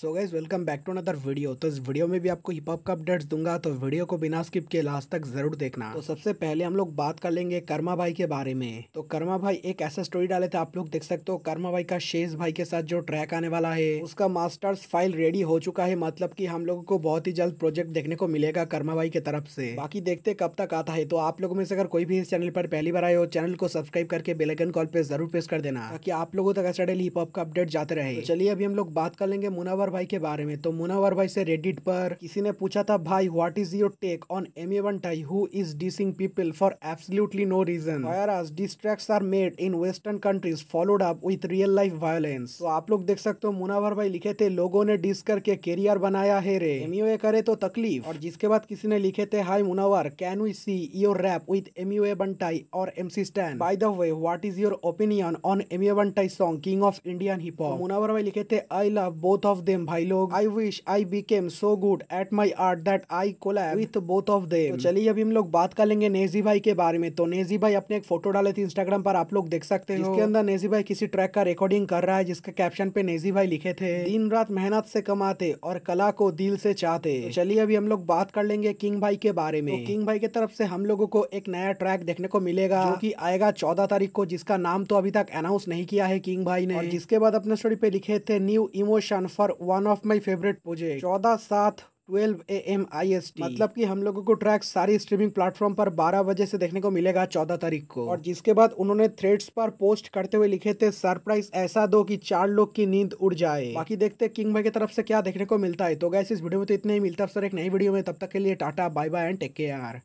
so guys welcome back to another video तो इस video में भी आपको हिप हॉप का अपडेट्स दूंगा तो वीडियो को बिना स्किप के लास्ट तक जरूर देखना तो सबसे पहले हम लोग बात कर लेंगे कर्मा भाई के बारे में तो कर्मा भाई एक ऐसा स्टोरी डाले थे आप लोग देख सकते हो कर्मा भाई का शेष भाई के साथ जो ट्रैक आने वाला है उसका मास्टर्स फाइल रेडी हो चुका है मतलब की हम लोगों को बहुत ही जल्द प्रोजेक्ट देखने को मिलेगा कर्मा भाई की तरफ से बाकी देखते कब तक आता है तो आप लोगों में से अगर कोई भी इस चैनल पर पहली बार आए हो चैनल को सब्सक्राइब करके बेलाइकन कॉल पे जरूर प्रेस कर देना ताकि आप लोगों तक ऐसा डेली हिप हॉप का अपडेट जाते रहे तो चलिए अभी हम लोग बात कर लेंगे मुनावर मुनावर भाई के बारे में तो मुनावर भाई से रेडिट पर किसी ने पूछा था भाई what is your take on Emiway टाई who is dissing people for absolutely no reason as diss tracks are made in western countries followed up with real life violence तो आप लोग देख सकते हो मुनावर भाई लिखे थे लोगों ने डिस करके करियर बनाया है रे एम करे तो तकलीफ और जिसके बाद किसी ने लिखे थे hi Munawar can we see your rap with Emiway Bantai और M C by the way what is your opinion on Emiway Bantai song king of Indian hip hop Munawar भाई लिखे थे I love both of them game भाई लोग I wish I became so good at my art that I collab with both of them चलिए अभी हम लोग बात कर लेंगे नेजी भाई के बारे में तो नेजी भाई अपने एक फोटो डाले थे इंस्टाग्राम पर आप लोग देख सकते हैं इसके अंदर नेजी भाई किसी ट्रैक का रिकॉर्डिंग कर रहा है जिसके कैप्शन पे नेजी भाई लिखे थे दिन रात मेहनत से कमाते और कला को दिल से चाहते तो चलिए अभी हम लोग बात कर लेंगे किंग भाई के बारे में तो किंग भाई की तरफ से हम लोगों को एक नया ट्रैक देखने को मिलेगा जो कि आएगा चौदह तारीख को जिसका नाम तो अभी तक अनाउंस नहीं किया है किंग भाई ने जिसके बाद अपने स्टोरी पे लिखे थे new emotion for one of my favourite project चौदह सात 12 A M I S T मतलब कि हम लोगों को ट्रैक सारी स्ट्रीमिंग प्लेटफॉर्म पर 12 बजे से देखने को मिलेगा 14 तारीख को और जिसके बाद उन्होंने थ्रेड्स पर पोस्ट करते हुए लिखे थे सरप्राइज ऐसा दो कि चार लोग की नींद उड़ जाए बाकी देखते किंग भाई की तरफ से क्या देखने को मिलता है तो गैस इस वीडियो में तो इतना ही मिलता है सर एक नई वीडियो में तब तक के लिए tata bye bye and take care